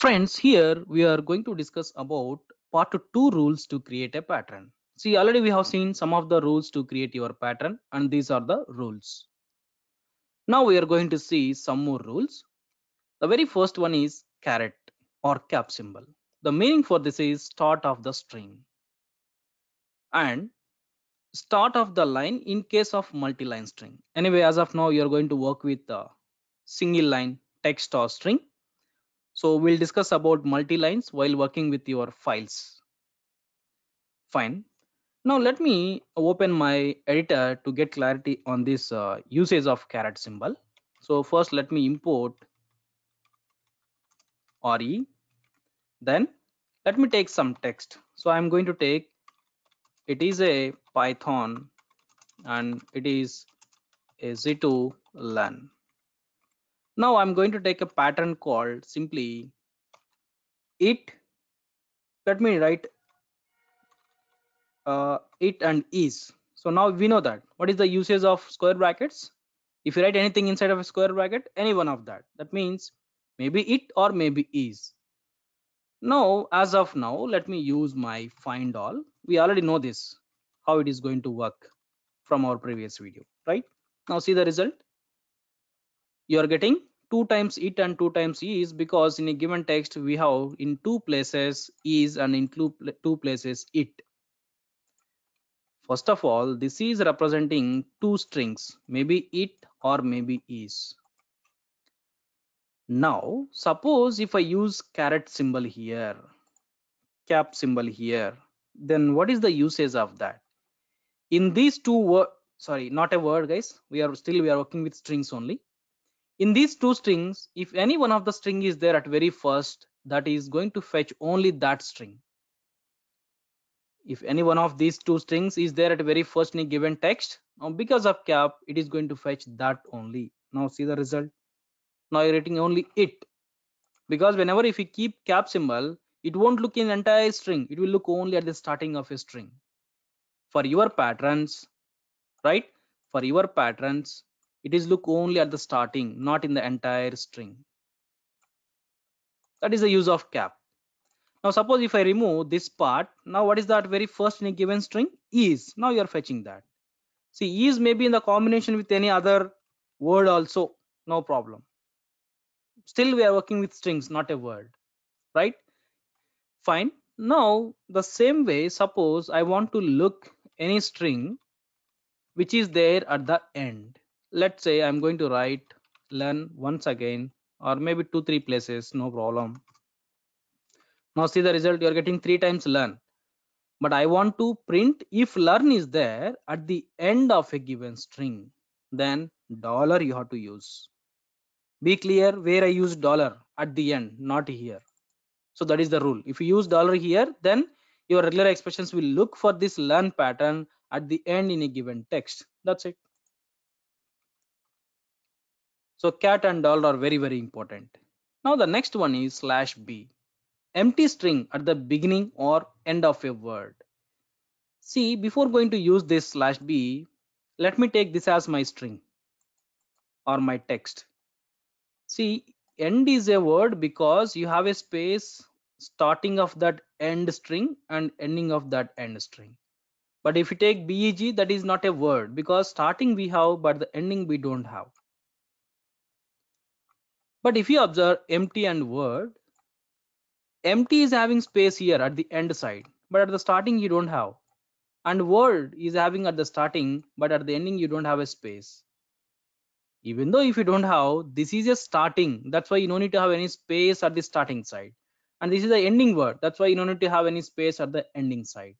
Friends, here we are going to discuss about part 2 rules to create a pattern. See, already we have seen some of the rules to create your pattern and these are the rules. Now we are going to see some more rules. The very first one is caret or cap symbol. The meaning for this is start of the string and start of the line in case of multi-line string. Anyway, as of now, you're going to work with the single line text or string so we'll discuss about multi-lines while working with your files. Fine. Now let me open my editor to get clarity on this uh, usage of caret symbol. So first let me import RE. Then let me take some text. So I'm going to take it is a Python and it is a Z2 learn. Now I'm going to take a pattern called simply it. Let me write uh, it and is. So now we know that. What is the usage of square brackets? If you write anything inside of a square bracket, any one of that. That means maybe it or maybe is. Now, as of now, let me use my find all. We already know this, how it is going to work from our previous video, right? Now see the result. You are getting 2 times it and 2 times is because in a given text we have in two places is and in two places it first of all this is representing two strings maybe it or maybe is now suppose if i use caret symbol here cap symbol here then what is the usage of that in these two word sorry not a word guys we are still we are working with strings only in these two strings if any one of the string is there at very first that is going to fetch only that string if any one of these two strings is there at very first in a given text now because of cap it is going to fetch that only now see the result now you're writing only it because whenever if you keep cap symbol it won't look in entire string it will look only at the starting of a string for your patterns right for your patterns it is look only at the starting not in the entire string that is the use of cap now suppose if i remove this part now what is that very first in a given string is now you are fetching that see is may be in the combination with any other word also no problem still we are working with strings not a word right fine now the same way suppose i want to look any string which is there at the end let's say i'm going to write learn once again or maybe two three places no problem now see the result you are getting three times learn but i want to print if learn is there at the end of a given string then dollar you have to use be clear where i use dollar at the end not here so that is the rule if you use dollar here then your regular expressions will look for this learn pattern at the end in a given text that's it so cat and doll are very, very important. Now the next one is slash B. Empty string at the beginning or end of a word. See, before going to use this slash B, let me take this as my string or my text. See, end is a word because you have a space starting of that end string and ending of that end string. But if you take BEG, that is not a word because starting we have, but the ending we don't have. But if you observe empty and word, empty is having space here at the end side, but at the starting you don't have. And word is having at the starting, but at the ending you don't have a space. Even though if you don't have, this is a starting. That's why you don't need to have any space at the starting side. And this is the ending word. That's why you don't need to have any space at the ending side.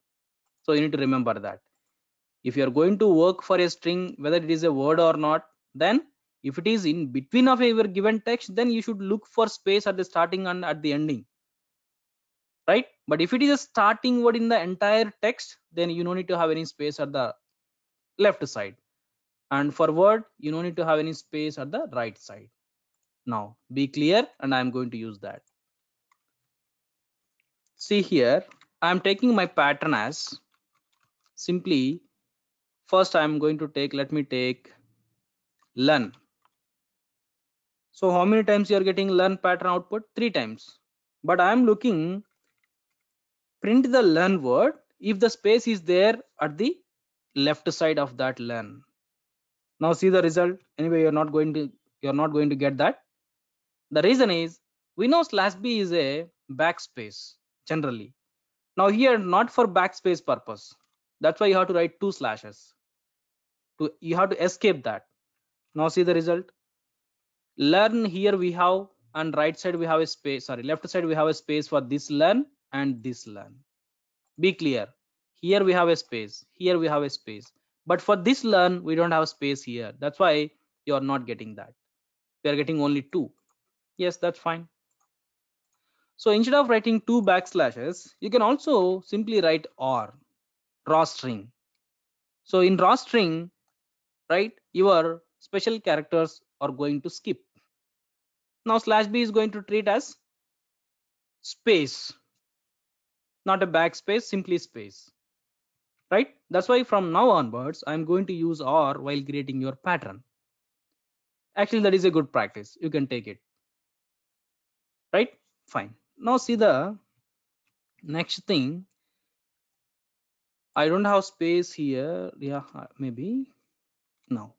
So you need to remember that. If you are going to work for a string, whether it is a word or not, then if it is in between of your given text then you should look for space at the starting and at the ending right but if it is a starting word in the entire text then you don't need to have any space at the left side and for word you don't need to have any space at the right side now be clear and i'm going to use that see here i'm taking my pattern as simply first i'm going to take let me take learn so how many times you are getting learn pattern output three times but i am looking print the learn word if the space is there at the left side of that learn now see the result anyway you're not going to you're not going to get that the reason is we know slash b is a backspace generally now here not for backspace purpose that's why you have to write two slashes to you have to escape that now see the result learn here we have and right side we have a space sorry left side we have a space for this learn and this learn be clear here we have a space here we have a space but for this learn we don't have space here that's why you are not getting that we are getting only two yes that's fine so instead of writing two backslashes you can also simply write or raw string so in raw string right your special characters are going to skip now slash b is going to treat as space, not a backspace, simply space, right? That's why from now onwards, I'm going to use or while creating your pattern. Actually, that is a good practice. You can take it, right? Fine. Now see the next thing. I don't have space here. Yeah, uh, maybe no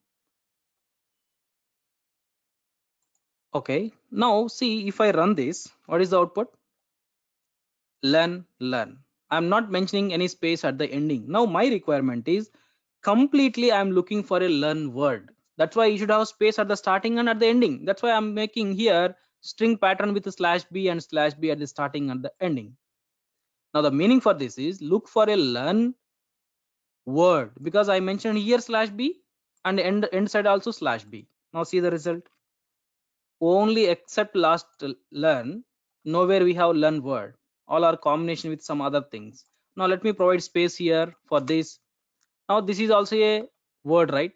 Okay, now see if I run this, what is the output? Learn, learn. I'm not mentioning any space at the ending. Now my requirement is completely I'm looking for a learn word. That's why you should have space at the starting and at the ending. That's why I'm making here string pattern with slash b and slash b at the starting and the ending. Now the meaning for this is look for a learn word because I mentioned here slash b and end, end side also slash b. Now see the result only except last learn nowhere we have learn word all are combination with some other things now let me provide space here for this now this is also a word right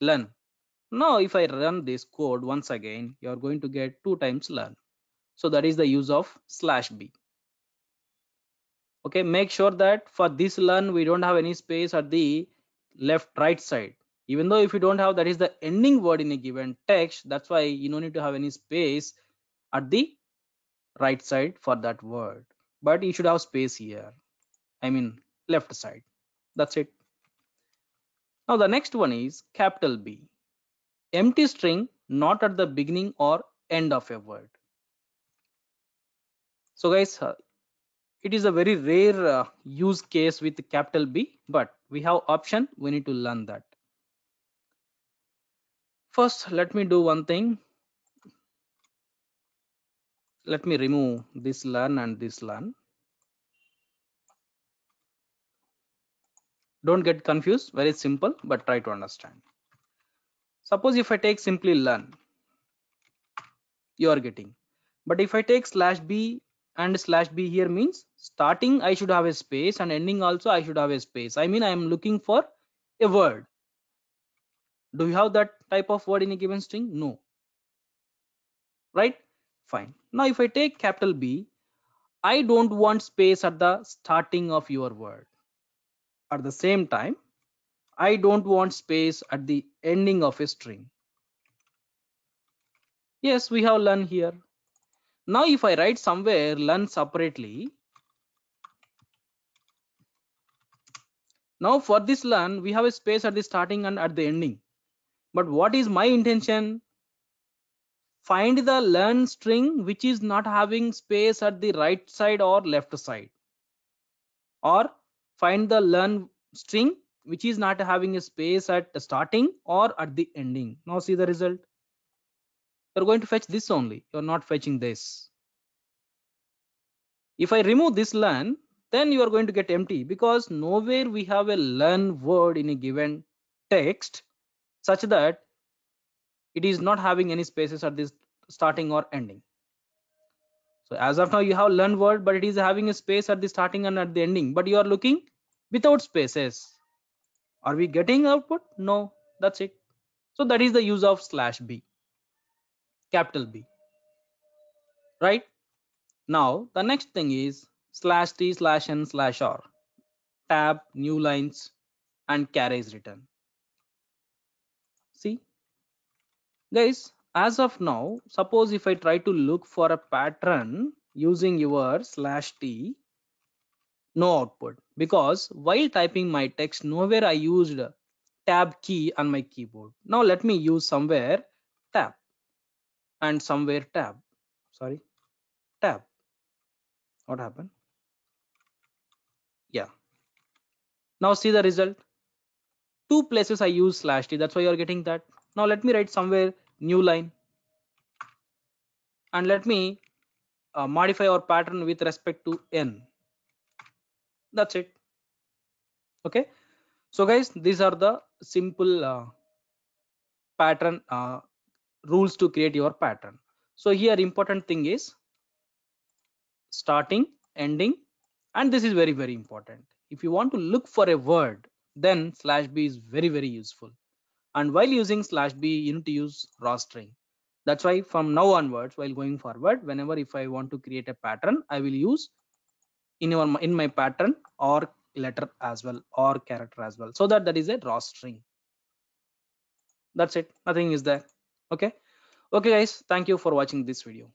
learn now if i run this code once again you are going to get two times learn so that is the use of slash b okay make sure that for this learn we don't have any space at the left right side even though if you don't have that is the ending word in a given text that's why you don't need to have any space at the right side for that word but you should have space here i mean left side that's it now the next one is capital b empty string not at the beginning or end of a word so guys uh, it is a very rare uh, use case with capital b but we have option we need to learn that first let me do one thing let me remove this learn and this learn don't get confused very simple but try to understand suppose if i take simply learn you are getting but if i take slash b and slash b here means starting i should have a space and ending also i should have a space i mean i am looking for a word do you have that type of word in a given string? No. Right? Fine. Now, if I take capital B, I don't want space at the starting of your word. At the same time, I don't want space at the ending of a string. Yes, we have learn here. Now, if I write somewhere learn separately, now for this learn, we have a space at the starting and at the ending but what is my intention find the learn string which is not having space at the right side or left side or find the learn string which is not having a space at the starting or at the ending now see the result you're going to fetch this only you're not fetching this if i remove this learn then you are going to get empty because nowhere we have a learn word in a given text such that it is not having any spaces at this starting or ending so as of now you have learned word but it is having a space at the starting and at the ending but you are looking without spaces are we getting output no that's it so that is the use of slash b capital b right now the next thing is slash t slash n slash r tab new lines and carries return see guys as of now suppose if i try to look for a pattern using your slash t no output because while typing my text nowhere i used tab key on my keyboard now let me use somewhere tab and somewhere tab sorry tab what happened yeah now see the result two places I use slash t. That's why you're getting that. Now let me write somewhere new line and let me uh, modify our pattern with respect to n. That's it. Okay. So guys, these are the simple uh, pattern uh, rules to create your pattern. So here important thing is starting, ending, and this is very, very important. If you want to look for a word then slash b is very very useful and while using slash b you need to use raw string that's why from now onwards while going forward whenever if i want to create a pattern i will use in your in my pattern or letter as well or character as well so that that is a raw string that's it nothing is there okay okay guys thank you for watching this video